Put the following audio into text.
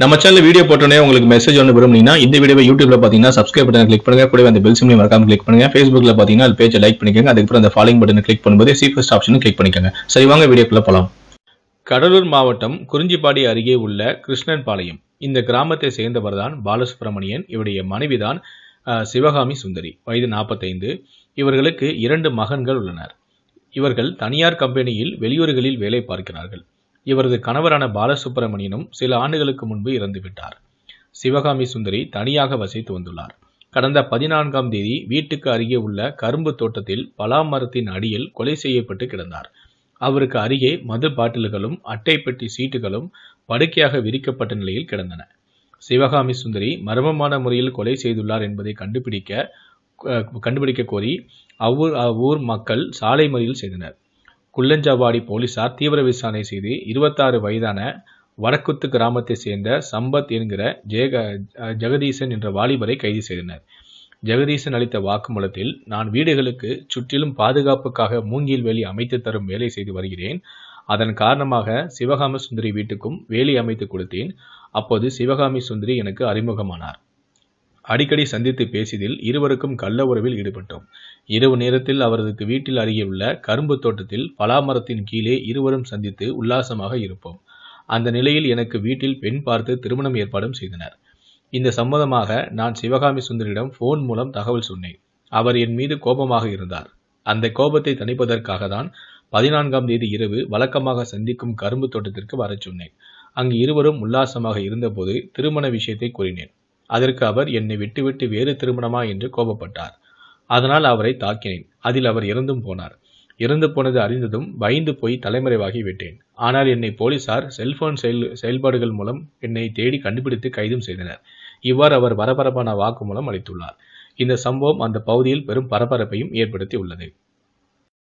நம்ம channel video போட்டோன்னே உங்களுக்கு மெசேஜ் ஒன்று விரும்புனீங்கன்னா இந்த வீடியோ யூடியூப்ல பார்த்தீங்கன்னா சப்ஸ்கிரைப் பட்டன் கிளிக் பண்ணுங்க கூட அந்த பெல் சிம்லையும் மறக்காம கிளிக் பண்ணுங்க ஃபேஸ்புக்ல பார்த்தீங்கன்னா அது பேஜை லைக் பண்ணிக்கோங்க அதுக்கப்புறம் அந்த ஃபாலோ பட்டன் கிளிக் பண்ணும்போது சீஃபஸ்ட் ஆப்ஷன் கிளிக் பண்ணிக்கோங்க சரி வாங்க வீடியோக்குள்ள போகலாம் கடலூர் மாவட்டம் குறிஞ்சிப்பாடி அருகே உள்ள கிருஷ்ணன் பாளையம் இந்த கிராமத்தை சேர்ந்தவர் தான் பாலசுப்ரமணியன் இவருடைய மனைவிதான் சிவகாமி சுந்தரி வயது நாற்பத்தைந்து இவர்களுக்கு இரண்டு மகன்கள் உள்ளனர் இவர்கள் தனியார் கம்பெனியில் வெளியூர்களில் வேலை பார்க்கிறார்கள் இவரது கணவரான பாலசுப்பிரமணியனும் சில ஆண்டுகளுக்கு முன்பு இறந்துவிட்டார் சிவகாமி சுந்தரி தனியாக வசித்து வந்துள்ளார் கடந்த பதினான்காம் தேதி வீட்டுக்கு அருகே உள்ள கரும்பு தோட்டத்தில் பலா மரத்தின் அடியில் கொலை செய்யப்பட்டு கிடந்தார் அவருக்கு அருகே மது பாட்டில்களும் அட்டைப்பெட்டி சீட்டுகளும் படுக்கையாக விரிக்கப்பட்ட நிலையில் கிடந்தன சிவகாமி சுந்தரி மர்மமான முறையில் கொலை செய்துள்ளார் என்பதை கண்டுபிடிக்க கண்டுபிடிக்க கோரி அவ்வூர் அவ்வூர் மக்கள் சாலை மறியல் செய்தனர் குள்ளஞ்சாவாடி போலீசார் தீவிர விசாரணை செய்து இருபத்தாறு வயதான வடக்குத்து கிராமத்தைச் சேர்ந்த சம்பத் என்கிற ஜெக ஜெகதீசன் என்ற வாலிபரை கைது செய்தனர் ஜெகதீசன் அளித்த வாக்குமூலத்தில் நான் வீடுகளுக்கு சுற்றிலும் பாதுகாப்புக்காக மூங்கில் வேலி அமைத்து தரும் வேலை செய்து வருகிறேன் அதன் காரணமாக சிவகாமி சுந்தரி வீட்டுக்கும் வேலி அமைத்து கொடுத்தேன் அப்போது சிவகாமி சுந்தரி எனக்கு அறிமுகமானார் அடிக்கடி சந்தித்து பேசியதில் இருவருக்கும் கள்ள உறவில் ஈடுபட்டோம் இரவு நேரத்தில் அவரது வீட்டில் அருகே உள்ள கரும்பு தோட்டத்தில் பலாமரத்தின் கீழே இருவரும் சந்தித்து உல்லாசமாக இருப்போம் அந்த நிலையில் எனக்கு வீட்டில் பெண் பார்த்து திருமணம் ஏற்பாடும் செய்தனர் இந்த சம்மதமாக நான் சிவகாமி சுந்தரிடம் போன் மூலம் தகவல் சொன்னேன் அவர் என் மீது கோபமாக இருந்தார் அந்த கோபத்தை தணிப்பதற்காக தான் பதினான்காம் தேதி இரவு வழக்கமாக சந்திக்கும் கரும்பு தோட்டத்திற்கு வரச் சொன்னேன் அங்கு இருவரும் உல்லாசமாக இருந்தபோது திருமண விஷயத்தை கூறினேன் அதற்கு அவர் என்னை விட்டுவிட்டு வேறு திருமணமா என்று கோபப்பட்டார் அதனால் அவரை தாக்கினேன் அதில் அவர் இறந்தும் போனார் இறந்து போனது அறிந்ததும் பயந்து போய் தலைமறைவாகி விட்டேன் ஆனால் என்னை போலீசார் செல்போன் செயல் செயல்பாடுகள் மூலம் என்னை தேடி கண்டுபிடித்து கைதும் செய்தனர் இவ்வாறு அவர் பரபரப்பான வாக்கு மூலம் அளித்துள்ளார் இந்த சம்பவம் அந்த பகுதியில் பெரும் பரபரப்பையும் ஏற்படுத்தி உள்ளது